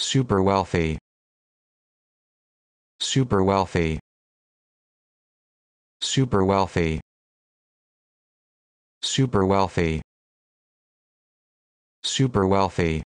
super wealthy super wealthy super wealthy super wealthy super wealthy